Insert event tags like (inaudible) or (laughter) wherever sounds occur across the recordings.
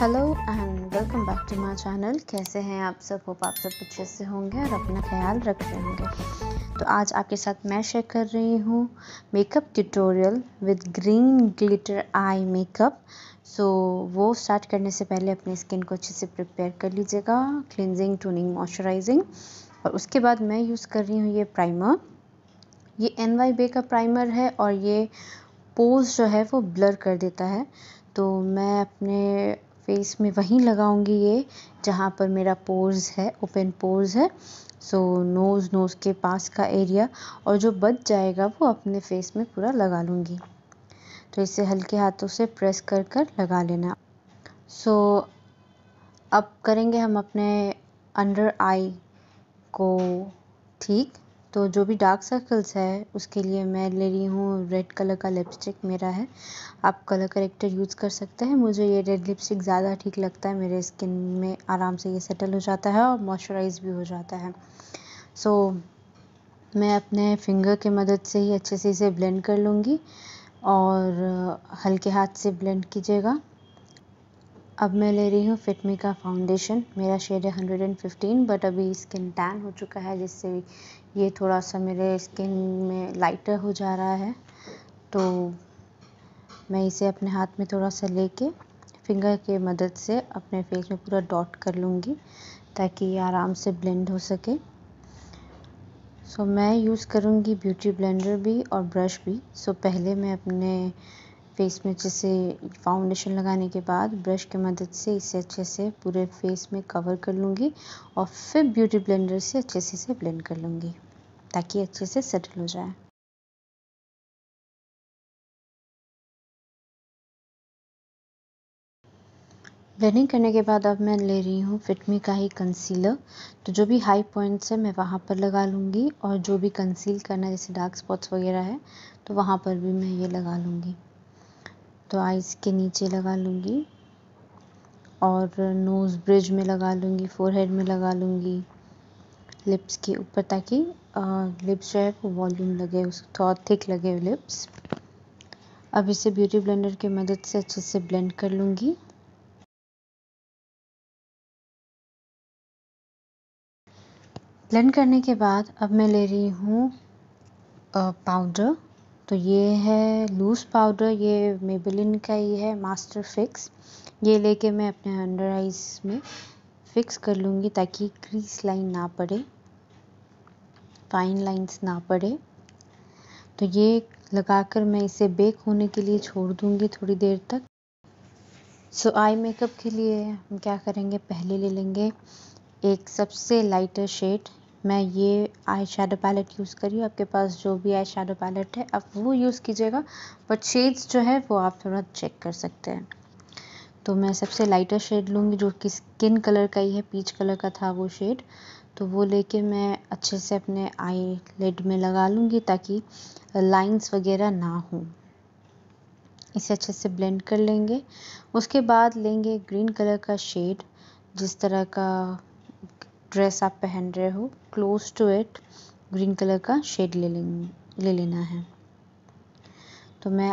hello and welcome back to my channel कैसे हैं आप सब होप आप सब अच्छे से होंगे और अपना ख्याल रख रहे होंगे तो आज आपके साथ मैं शेयर कर रही हूँ makeup tutorial with green glitter eye makeup so वो स्टार्ट करने से पहले अपनी स्किन को अच्छे से प्रिपेयर कर लीजिएगा क्लिनजिंग टूनिंग मॉइस्चराइजिंग और उसके बाद मैं यूज़ कर रही हूँ ये प्राइमर ये एन वाई बे का प्राइमर है और ये पोज जो है वो ब्लर कर देता है तो मैं अपने फेस में वहीं लगाऊँगी ये जहाँ पर मेरा पोर्स है ओपन पोर्स है सो नोज़ नोज़ के पास का एरिया और जो बच जाएगा वो अपने फेस में पूरा लगा लूँगी तो इसे हल्के हाथों से प्रेस कर कर लगा लेना सो so, अब करेंगे हम अपने अंडर आई को ठीक तो जो भी डार्क सर्कल्स है उसके लिए मैं ले रही हूँ रेड कलर का लिपस्टिक मेरा है आप कलर करेक्टर यूज़ कर सकते हैं मुझे ये रेड लिपस्टिक ज़्यादा ठीक लगता है मेरे स्किन में आराम से ये सेटल हो जाता है और मॉइस्चराइज भी हो जाता है सो so, मैं अपने फिंगर के मदद से ही अच्छे से इसे ब्लेंड कर लूँगी और हल्के हाथ से ब्लेंड कीजिएगा अब मैं ले रही हूँ फिटमी का फाउंडेशन मेरा शेड है हंड्रेड एंड फिफ्टीन बट अभी स्किन टैन हो चुका है जिससे ये थोड़ा सा मेरे स्किन में लाइटर हो जा रहा है तो मैं इसे अपने हाथ में थोड़ा सा लेके फिंगर के मदद से अपने फेस में पूरा डॉट कर लूँगी ताकि ये आराम से ब्लेंड हो सके सो so, मैं यूज़ करूँगी ब्यूटी ब्लेंडर भी और ब्रश भी सो so, पहले मैं अपने फेस में जैसे फाउंडेशन लगाने के बाद ब्रश की मदद से इसे अच्छे से पूरे फेस में कवर कर लूँगी और फिर ब्यूटी ब्लेंडर से अच्छे से इसे ब्लेंड कर लूँगी ताकि अच्छे से सेटल हो जाए ब्लेंडिंग करने के बाद अब मैं ले रही हूँ फिटमी का ही कंसीलर तो जो भी हाई पॉइंट्स है मैं वहाँ पर लगा लूँगी और जो भी कंसील करना जैसे डार्क स्पॉट्स वगैरह है तो वहाँ पर भी मैं ये लगा लूँगी तो आइज़ के नीचे लगा लूँगी और नोज़ ब्रिज में लगा लूँगी फोरहेड में लगा लूँगी लिप्स के ऊपर ताकि लिप्स जो है वो वॉल्यूम लगे उस थोड़ा थिक लगे लिप्स अब इसे ब्यूटी ब्लेंडर की मदद से अच्छे से ब्लेंड कर लूँगी ब्लेंड करने के बाद अब मैं ले रही हूँ पाउडर तो ये है लूज़ पाउडर ये मेबलिन का ही है मास्टर फिक्स ये लेके मैं अपने अंडर आइज़ में फ़िक्स कर लूँगी ताकि क्रीज लाइन ना पड़े फाइन लाइंस ना पड़े तो ये लगाकर मैं इसे बेक होने के लिए छोड़ दूँगी थोड़ी देर तक सो आई मेकअप के लिए हम क्या करेंगे पहले ले लेंगे एक सबसे लाइटर शेड मैं ये आई शेडो पैलेट यूज़ करी आपके पास जो भी आई शेडो पैलेट है आप वो यूज़ कीजिएगा बट शेड्स जो है वो आप थोड़ा चेक कर सकते हैं तो मैं सबसे लाइटर शेड लूँगी जो कि स्किन कलर का ही है पीच कलर का था वो शेड तो वो लेके मैं अच्छे से अपने आई लेड में लगा लूँगी ताकि लाइंस वगैरह ना हों इसे अच्छे से ब्लेंड कर लेंगे उसके बाद लेंगे ग्रीन कलर का शेड जिस तरह का ड्रेस आप पहन रहे हो close to it green colour का शेड ले लेंगे ले लेना है तो मैं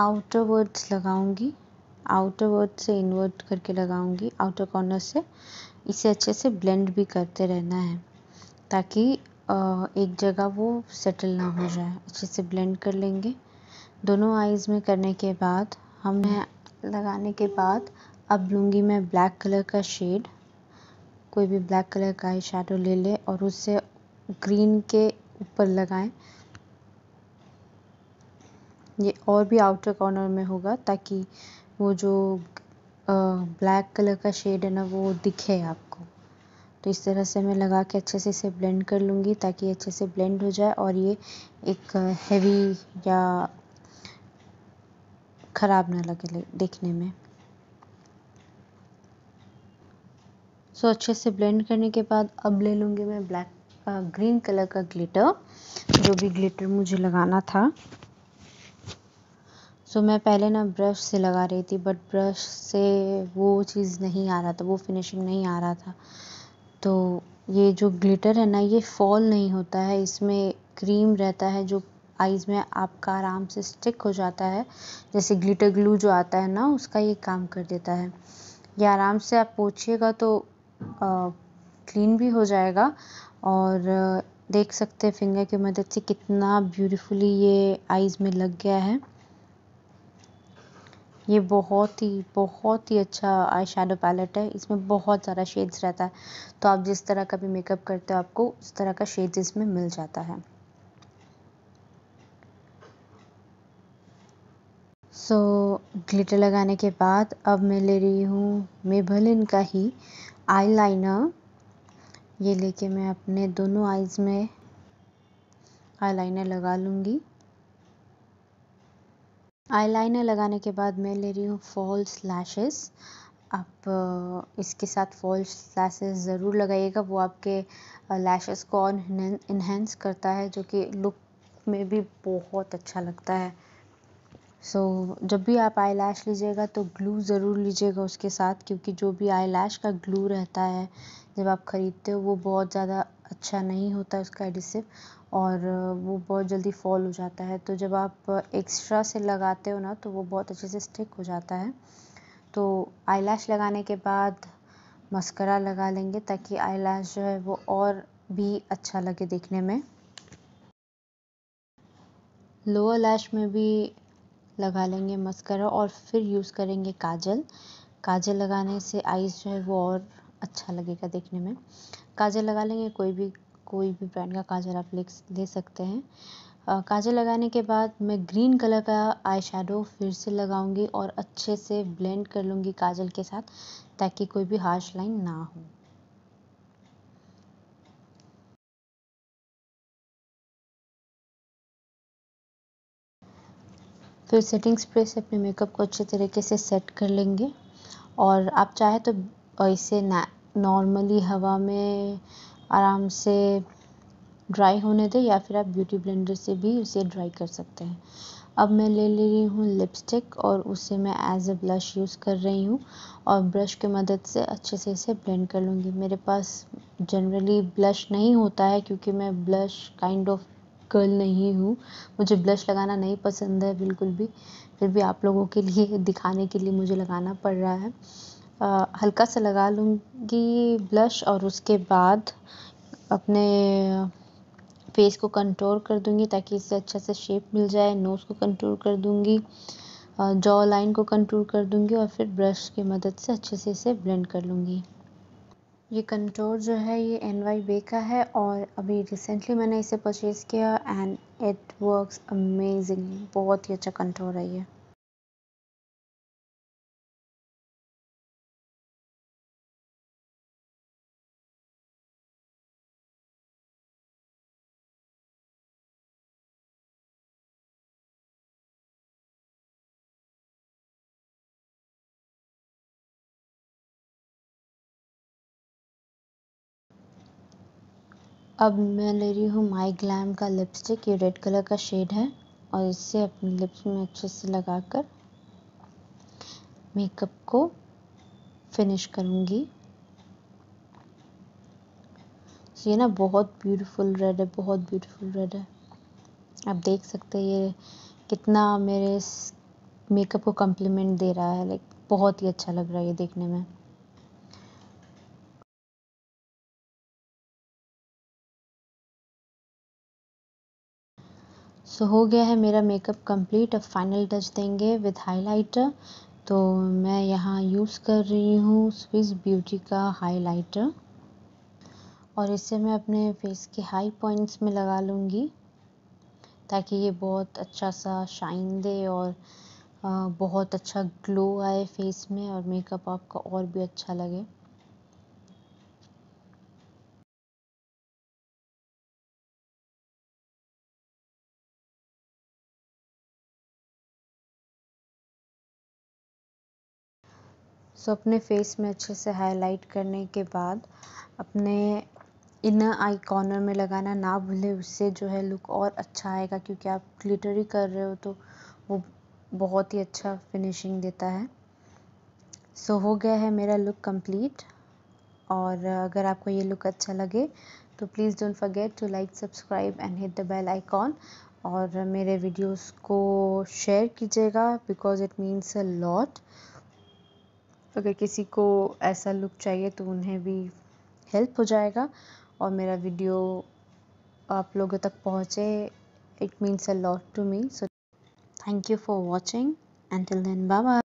आउटर वर्ड्स लगाऊंगी आउटर वर्ड से इनवर्ट करके लगाऊंगी आउटर कॉर्नर से इसे अच्छे से ब्लेंड भी करते रहना है ताकि एक जगह वो सेटल ना हो जाए अच्छे से ब्लेंड कर लेंगे दोनों आइज़ में करने के बाद हमें लगाने के बाद अब लूँगी मैं ब्लैक कलर का शेड कोई भी ब्लैक कलर का आई शेडो ले लें और उसे ग्रीन के ऊपर लगाएं ये और भी आउटर कॉर्नर में होगा ताकि वो जो ब्लैक कलर का शेड है ना वो दिखे आपको तो इस तरह से मैं लगा के अच्छे से इसे ब्लेंड कर लूँगी ताकि अच्छे से ब्लेंड हो जाए और ये एक हैवी या ख़राब ना लगे देखने में सो so, अच्छे से ब्लेंड करने के बाद अब ले लूँगी मैं ब्लैक ग्रीन कलर का ग्लिटर जो भी ग्लिटर मुझे लगाना था सो so, मैं पहले ना ब्रश से लगा रही थी बट ब्रश से वो चीज़ नहीं आ रहा था वो फिनिशिंग नहीं आ रहा था तो ये जो ग्लिटर है ना ये फॉल नहीं होता है इसमें क्रीम रहता है जो आइज़ में आपका आराम से स्टिक हो जाता है जैसे ग्लिटर ग्लू जो आता है ना उसका ये काम कर देता है ये आराम से आप पोछिएगा तो क्लीन भी हो जाएगा और देख सकते हैं फिंगर की मदद से कितना ब्यूटीफुली ये आईज़ में लग गया है ये बहुत ही बहुत ही अच्छा आई शेडो पैलेट है इसमें बहुत सारा शेड्स रहता है तो आप जिस तरह का भी मेकअप करते हो आपको उस तरह का शेड्स इसमें मिल जाता है सो so, ग्लिटर लगाने के बाद अब मैं ले रही हूँ मेभलिन का ही आईलाइनर ये लेके मैं अपने दोनों आईज़ में आईलाइनर लगा लूँगी आईलाइनर लगाने के बाद मैं ले रही हूँ फॉल्स लैशेस आप इसके साथ फॉल्स लैशेस ज़रूर लगाइएगा वो आपके लैशेस को और इन्हेंस करता है जो कि लुक में भी बहुत अच्छा लगता है सो जब भी आप आई लैश लीजिएगा तो ग्लू ज़रूर लीजिएगा उसके साथ क्योंकि जो भी आई लैश का ग्लू रहता है जब आप ख़रीदते हो वो बहुत ज़्यादा अच्छा नहीं होता उसका एडिसिव और वो बहुत जल्दी फ़ॉल हो जाता है तो जब आप एक्स्ट्रा से लगाते हो ना तो वो बहुत अच्छे से स्टिक हो जाता है तो आई लैश लगाने के बाद मस्करा लगा लेंगे ताकि आई लैश जो है वो और भी अच्छा लगे देखने में लोअर लैश में भी लगा लेंगे मस्करा और फिर यूज़ करेंगे काजल काजल लगाने से आईज़ जो है वो और अच्छा लगेगा देखने में काजल लगा लेंगे कोई भी कोई भी ब्रांड का काजल आप ले ले सकते हैं काजल लगाने के बाद मैं ग्रीन कलर का आई शेडो फिर से लगाऊंगी और अच्छे से ब्लेंड कर लूँगी काजल के साथ ताकि कोई भी हार्श लाइन ना हो फिर सेटिंग स्प्रे से अपने मेकअप को अच्छे तरीके से सेट कर लेंगे और आप चाहे तो इसे नॉर्मली हवा में आराम से ड्राई होने दें या फिर आप ब्यूटी ब्लेंडर से भी उसे ड्राई कर सकते हैं अब मैं ले ले रही हूँ लिपस्टिक और उसे मैं एज ए ब्लश यूज़ कर रही हूँ और ब्रश की मदद से अच्छे से इसे ब्लेंड कर लूँगी मेरे पास जनरली ब्लश नहीं होता है क्योंकि मैं ब्लश काइंड ऑफ गर्ल नहीं हूँ मुझे ब्लश लगाना नहीं पसंद है बिल्कुल भी फिर भी आप लोगों के लिए (laughs) दिखाने के लिए मुझे लगाना पड़ रहा है हल्का सा लगा लूँगी ब्लश और उसके बाद अपने फेस को कंट्रोल कर दूँगी ताकि इससे अच्छा सा शेप मिल जाए नोज़ को कंट्रोल कर दूँगी जॉ लाइन को कंट्रोल कर दूँगी और फिर ब्रश की मदद से अच्छे से इसे ब्लेंड कर लूँगी ये कंटोर जो है ये एन वाई बे का है और अभी रिसेंटली मैंने इसे परचेज़ किया एंड इट वर्क्स अमेजिंगली बहुत ही अच्छा कंटोर है ये अब मैं ले रही हूँ माई ग्लैम का लिपस्टिक ये रेड कलर का शेड है और इससे अपने लिप्स में अच्छे से लगाकर मेकअप को फिनिश करूँगी ये ना बहुत ब्यूटीफुल रेड है बहुत ब्यूटीफुल रेड है आप देख सकते हैं ये कितना मेरे मेकअप को कम्प्लीमेंट दे रहा है लाइक बहुत ही अच्छा लग रहा है ये देखने में सो हो गया है मेरा मेकअप कंप्लीट अब फाइनल टच देंगे विद हाइलाइटर तो मैं यहाँ यूज़ कर रही हूँ स्विस ब्यूटी का हाइलाइटर और इसे मैं अपने फेस के हाई पॉइंट्स में लगा लूँगी ताकि ये बहुत अच्छा सा शाइन दे और बहुत अच्छा ग्लो आए फेस में और मेकअप आपका और भी अच्छा लगे सो अपने फेस में अच्छे से हाईलाइट करने के बाद अपने इनर आई कॉर्नर में लगाना ना भूलें उससे जो है लुक और अच्छा आएगा क्योंकि आप ग्लिटर ही कर रहे हो तो वो बहुत ही अच्छा फिनिशिंग देता है सो हो गया है मेरा लुक कंप्लीट और अगर आपको ये लुक अच्छा लगे तो please don't forget to like subscribe and hit the bell icon और मेरे वीडियोस को शेयर कीजिएगा because it means a lot अगर किसी को ऐसा लुक चाहिए तो उन्हें भी हेल्प हो जाएगा और मेरा वीडियो आप लोगों तक पहुँचे it means a lot to me so thank you for watching and till then bye